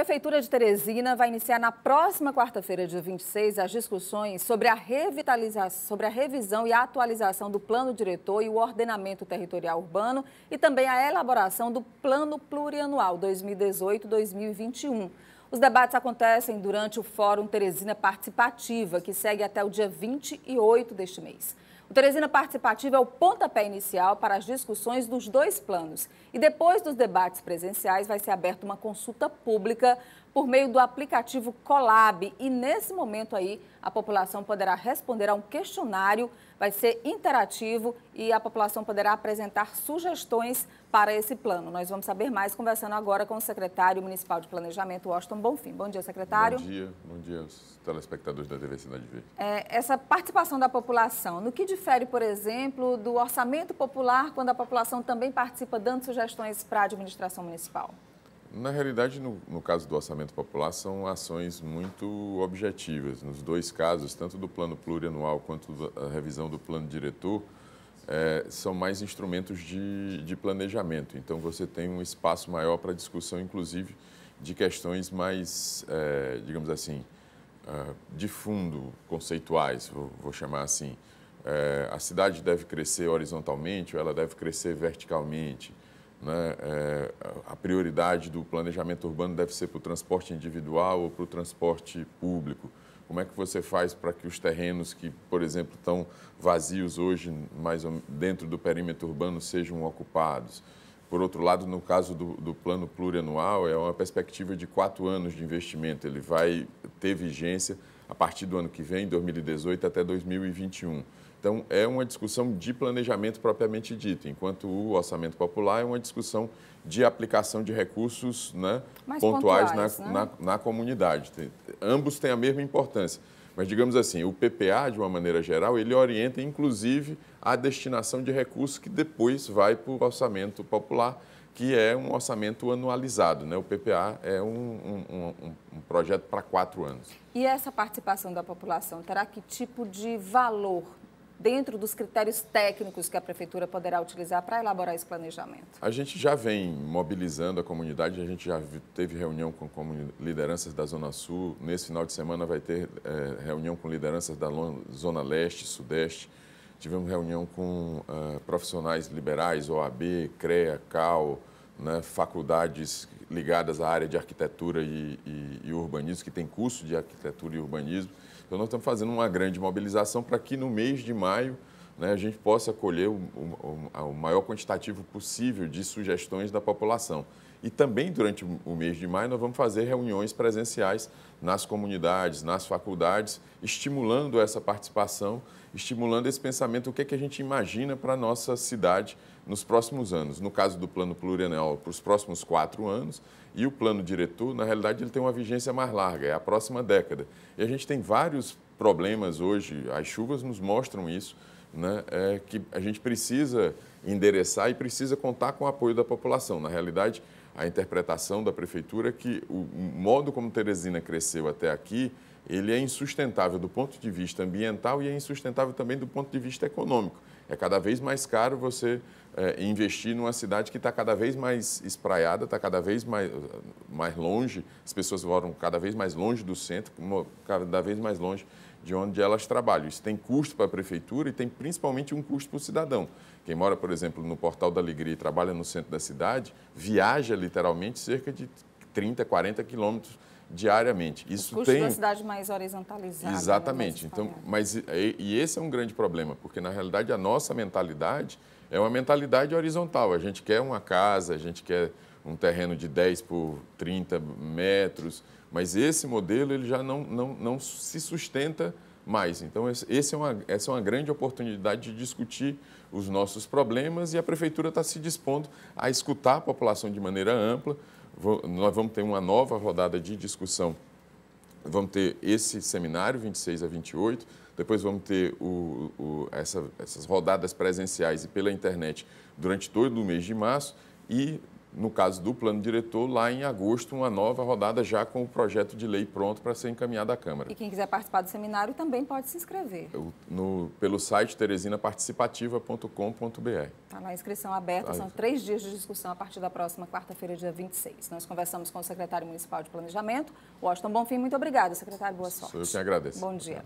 Prefeitura de Teresina vai iniciar na próxima quarta-feira, dia 26, as discussões sobre a revitalização, sobre a revisão e a atualização do plano diretor e o ordenamento territorial urbano e também a elaboração do plano plurianual 2018-2021. Os debates acontecem durante o Fórum Teresina Participativa, que segue até o dia 28 deste mês. O Teresina Participativo é o pontapé inicial para as discussões dos dois planos. E depois dos debates presenciais, vai ser aberta uma consulta pública por meio do aplicativo Colab. E nesse momento aí, a população poderá responder a um questionário, vai ser interativo e a população poderá apresentar sugestões para esse plano. Nós vamos saber mais conversando agora com o secretário municipal de Planejamento, Washington Bonfim. Bom dia, secretário. Bom dia, bom dia aos telespectadores da TV Cidade Verde. É, essa participação da população, no que difere, por exemplo, do orçamento popular, quando a população também participa dando sugestões para a administração municipal? Na realidade, no, no, caso do orçamento popular, são ações muito objetivas. Nos dois casos, tanto do plano plurianual quanto da revisão do plano diretor, é, são mais instrumentos de, de planejamento. Então, você tem um espaço maior para discussão, inclusive, de questões mais, é, digamos assim, ah, de fundo, conceituais, vou, vou chamar assim. É, a cidade deve crescer horizontalmente ou ela deve crescer verticalmente? Né? É, a prioridade do planejamento urbano deve ser para o transporte individual ou para o transporte público? Como é que você faz para que os terrenos que, por exemplo, estão vazios hoje, mais dentro do perímetro urbano, sejam ocupados? Por outro lado, no caso do, do, plano plurianual, é uma perspectiva de quatro anos de investimento. Ele vai ter vigência a partir do ano que vem, 2018, até 2021. Então, é uma discussão de planejamento propriamente dito, enquanto o orçamento popular é uma discussão de aplicação de recursos né, pontuais, pontuais na, né? na, na, comunidade. Tem, ambos têm a mesma importância. Mas, digamos assim, o PPA, de uma maneira geral, ele orienta, inclusive, a destinação de recursos que depois vai para o orçamento popular, que é um orçamento anualizado. Né? O PPA é um, um, um, um projeto para quatro anos. E essa participação da população terá que tipo de valor dentro dos critérios técnicos que a Prefeitura poderá utilizar para elaborar esse planejamento? A gente já vem mobilizando a comunidade, a gente já teve reunião com lideranças da Zona Sul, nesse final de semana vai ter é, reunião com lideranças da Zona Leste, Sudeste, tivemos reunião com uh, profissionais liberais, OAB, CREA, CAL, né, faculdades ligadas à área de arquitetura e, e, e urbanismo, que tem curso de arquitetura e urbanismo. Então, nós estamos fazendo uma grande mobilização para que no mês de maio né, a gente possa colher o, o, o, maior quantitativo possível de sugestões da população. E também durante o mês de maio nós vamos fazer reuniões presenciais nas comunidades, nas faculdades, estimulando essa participação, estimulando esse pensamento, o que, é que a gente imagina para a nossa cidade nos próximos anos. No caso do plano plurianual, para os próximos quatro anos, e o plano diretor, na realidade, ele tem uma vigência mais larga, é a próxima década. E a gente tem vários problemas hoje, as chuvas nos mostram isso, né? É que a gente precisa endereçar e precisa contar com o apoio da população. Na realidade, a interpretação da prefeitura é que o modo como Teresina cresceu até aqui, ele é insustentável do ponto de vista ambiental e é insustentável também do ponto de vista econômico. É cada vez mais caro você é, investir numa cidade que está cada vez mais espraiada, está cada vez mais, mais longe, as pessoas moram cada vez mais longe do centro, cada vez mais longe de onde elas trabalham. Isso tem custo para a prefeitura e tem principalmente um custo para o cidadão. Quem mora, por exemplo, no Portal da Alegria e trabalha no centro da cidade, viaja literalmente cerca de 30, 40 quilômetros diariamente. Isso o custo tem da cidade mais horizontalizada. Né, Exatamente. Então, mas e, e esse é um grande problema, porque na realidade a nossa mentalidade é uma mentalidade horizontal. A gente quer uma casa, a gente quer um terreno de 10 por 30 metros, mas esse modelo ele já não, não, não se sustenta mais. Então, esse é uma, essa é uma grande oportunidade de discutir os nossos problemas e a prefeitura está se dispondo a escutar a população de maneira ampla nós vamos ter uma nova rodada de discussão. Vamos ter esse seminário, 26 a 28, depois vamos ter o, o, essa, essas rodadas presenciais e pela internet durante todo o mês de março e no caso do plano diretor, lá em agosto, uma nova rodada já com o projeto de lei pronto para ser encaminhado à Câmara. E quem quiser participar do seminário também pode se inscrever. No, pelo site teresinaparticipativa.com.br. Está na inscrição aberta, são três dias de discussão a partir da próxima quarta-feira, dia 26. Nós conversamos com o secretário municipal de Planejamento, Washington Bonfim. Muito obrigada, secretário. Boa sorte. Sou eu que agradeço. Bom dia.